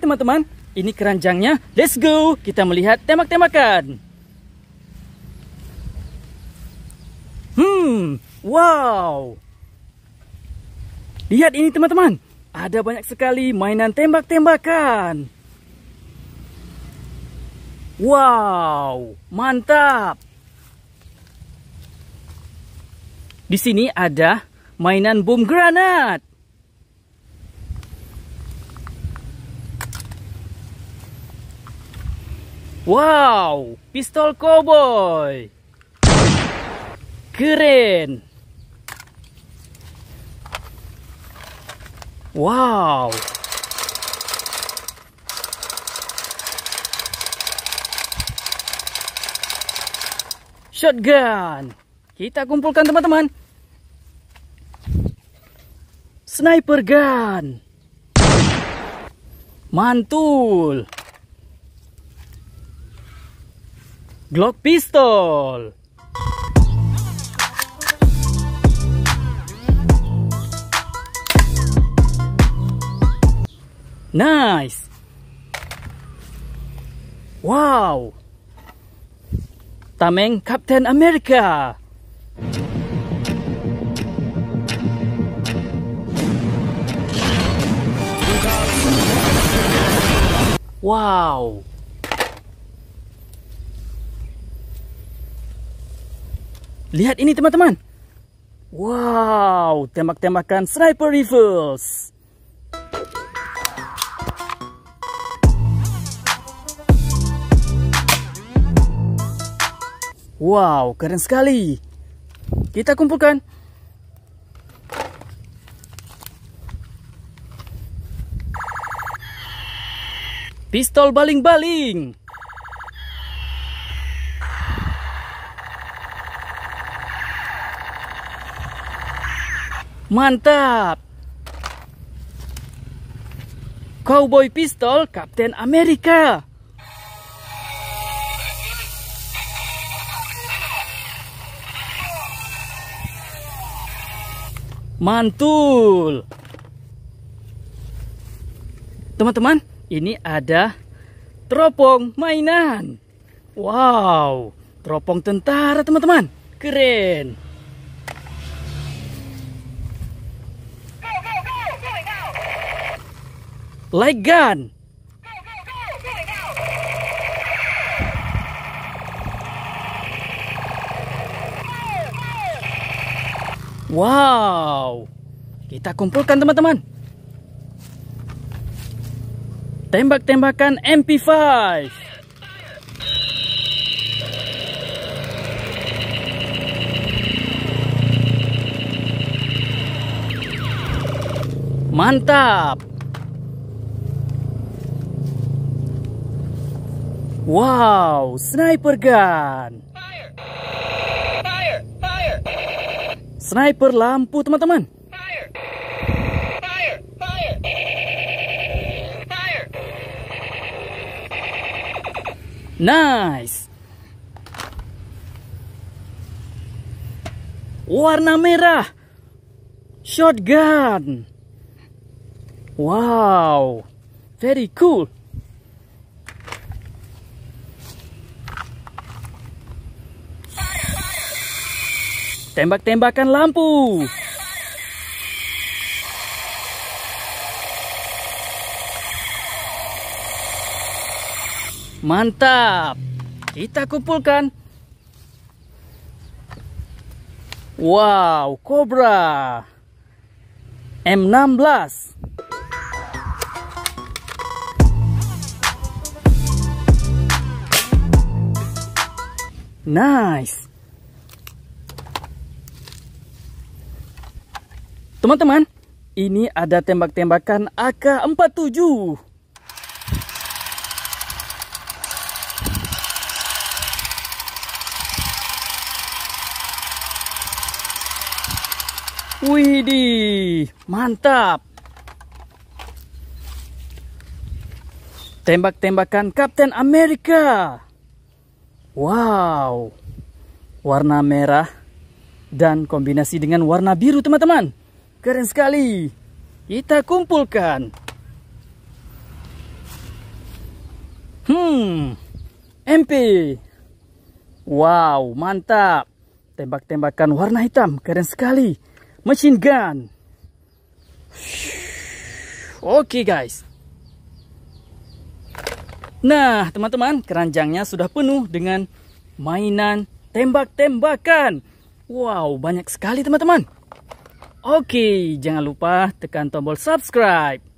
teman-teman, ini keranjangnya. Let's go. Kita melihat tembak-tembakan. Hmm, wow. Lihat ini teman-teman. Ada banyak sekali mainan tembak-tembakan. Wow, mantap. Di sini ada mainan bom granat. Wow, pistol cowboy. Keren. Wow. Shotgun. Kita kumpulkan teman-teman. Sniper gun. Mantul. Glock pistol. Nice. Wow. Tameng Captain America. Wow. Lihat ini teman-teman. Wow, tembak-tembakan sniper rifles. Wow, keren sekali. Kita kumpulkan. Pistol baling-baling. Mantap! Cowboy Pistol Kapten Amerika. Mantul. Teman-teman, ini ada teropong mainan. Wow, teropong tentara teman-teman. Keren. Legan, Wow, kita kumpulkan teman-teman. Tembak-tembakan MP5. Mantap. Wow, sniper gun. Sniper lampu, teman-teman. Nice. Warna merah. Shotgun. Wow. Very cool. Tembak-tembakan lampu. Mantap. Kita kumpulkan. Wow, Cobra. M16. Nice. Teman-teman, ini ada tembak-tembakan AK-47. Widih, mantap. Tembak-tembakan Kapten Amerika. Wow. Warna merah dan kombinasi dengan warna biru, teman-teman. Keren sekali. Kita kumpulkan. Hmm. MP. Wow, mantap. Tembak-tembakan warna hitam. Keren sekali. Machine gun. Oke okay, guys. Nah, teman-teman, keranjangnya sudah penuh dengan mainan tembak-tembakan. Wow, banyak sekali teman-teman. Oke, jangan lupa tekan tombol subscribe.